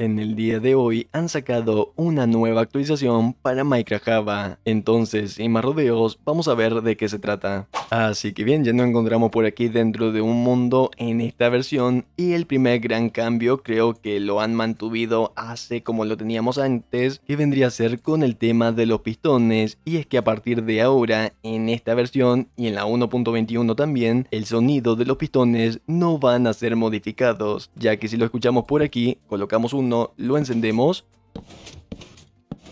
En el día de hoy han sacado una nueva actualización para Minecraft Java, entonces sin más rodeos vamos a ver de qué se trata. Así que bien, ya nos encontramos por aquí dentro de un mundo en esta versión y el primer gran cambio creo que lo han mantuvido hace como lo teníamos antes, que vendría a ser con el tema de los pistones y es que a partir de ahora en esta versión y en la 1.21 también, el sonido de los pistones no van a ser modificados, ya que si lo escuchamos por aquí, colocamos uno, lo encendemos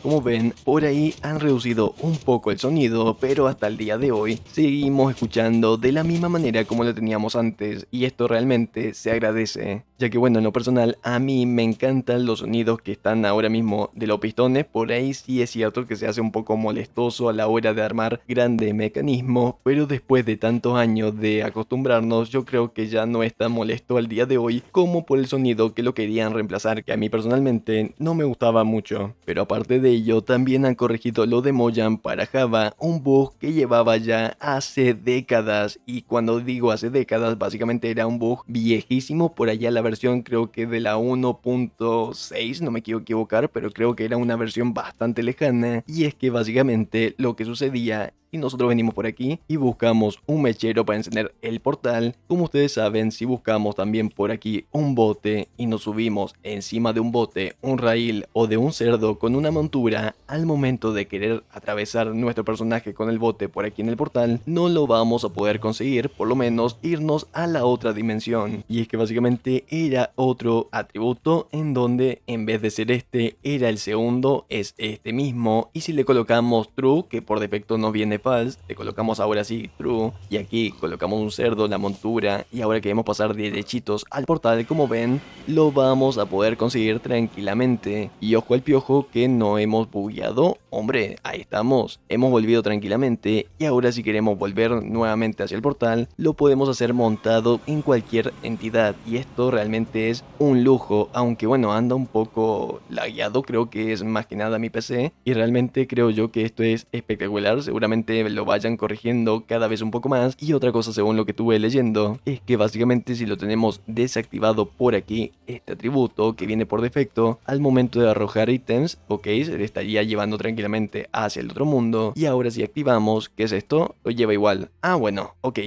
como ven, por ahí han reducido un poco el sonido, pero hasta el día de hoy seguimos escuchando de la misma manera como lo teníamos antes y esto realmente se agradece ya que bueno, en lo personal a mí me encantan los sonidos que están ahora mismo de los pistones, por ahí sí es cierto que se hace un poco molestoso a la hora de armar grandes mecanismos, pero después de tantos años de acostumbrarnos yo creo que ya no es tan molesto al día de hoy como por el sonido que lo querían reemplazar, que a mí personalmente no me gustaba mucho. Pero aparte de ello, también han corregido lo de Moyan para Java, un bug que llevaba ya hace décadas, y cuando digo hace décadas, básicamente era un bug viejísimo por allá a la versión creo que de la 1.6, no me quiero equivocar, pero creo que era una versión bastante lejana. Y es que básicamente lo que sucedía nosotros venimos por aquí y buscamos un mechero para encender el portal. Como ustedes saben, si buscamos también por aquí un bote y nos subimos encima de un bote, un rail o de un cerdo con una montura, al momento de querer atravesar nuestro personaje con el bote por aquí en el portal, no lo vamos a poder conseguir, por lo menos irnos a la otra dimensión. Y es que básicamente era otro atributo en donde en vez de ser este era el segundo, es este mismo. Y si le colocamos true, que por defecto no viene false, le colocamos ahora sí true, y aquí colocamos un cerdo, la montura, y ahora queremos pasar derechitos al portal, como ven, lo vamos a poder conseguir tranquilamente. Y ojo al piojo que no hemos bugueado, hombre, ahí estamos, hemos volvido tranquilamente, y ahora si queremos volver nuevamente hacia el portal, lo podemos hacer montado en cualquier entidad, y esto realmente es un lujo, aunque bueno, anda un poco lagueado, creo que es más que nada mi PC, y realmente creo yo que esto es espectacular, seguramente lo vayan corrigiendo cada vez un poco más. Y otra cosa según lo que estuve leyendo es que básicamente si lo tenemos desactivado por aquí, este atributo que viene por defecto, al momento de arrojar ítems, ok, se le estaría llevando tranquilamente hacia el otro mundo. Y ahora si activamos, ¿qué es esto? Lo lleva igual. Ah, bueno, ok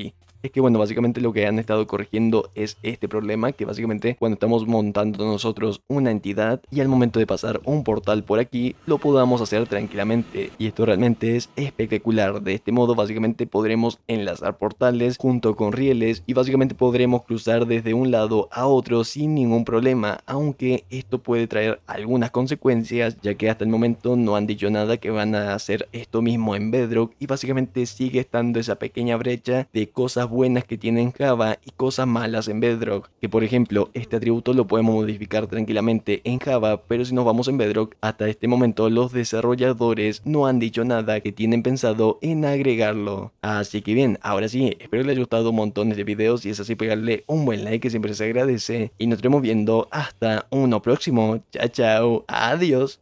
es que bueno, básicamente lo que han estado corrigiendo es este problema que básicamente cuando estamos montando nosotros una entidad y al momento de pasar un portal por aquí lo podamos hacer tranquilamente y esto realmente es espectacular. De este modo básicamente podremos enlazar portales junto con rieles y básicamente podremos cruzar desde un lado a otro sin ningún problema, aunque esto puede traer algunas consecuencias ya que hasta el momento no han dicho nada que van a hacer esto mismo en Bedrock y básicamente sigue estando esa pequeña brecha de cosas buenas que tiene en Java y cosas malas en Bedrock. Que por ejemplo, este atributo lo podemos modificar tranquilamente en Java, pero si nos vamos en Bedrock, hasta este momento los desarrolladores no han dicho nada que tienen pensado en agregarlo. Así que bien, ahora sí, espero que les haya gustado un montón de este videos si es así pegarle un buen like que siempre se agradece y nos estaremos viendo hasta uno próximo. Chao, chao, adiós.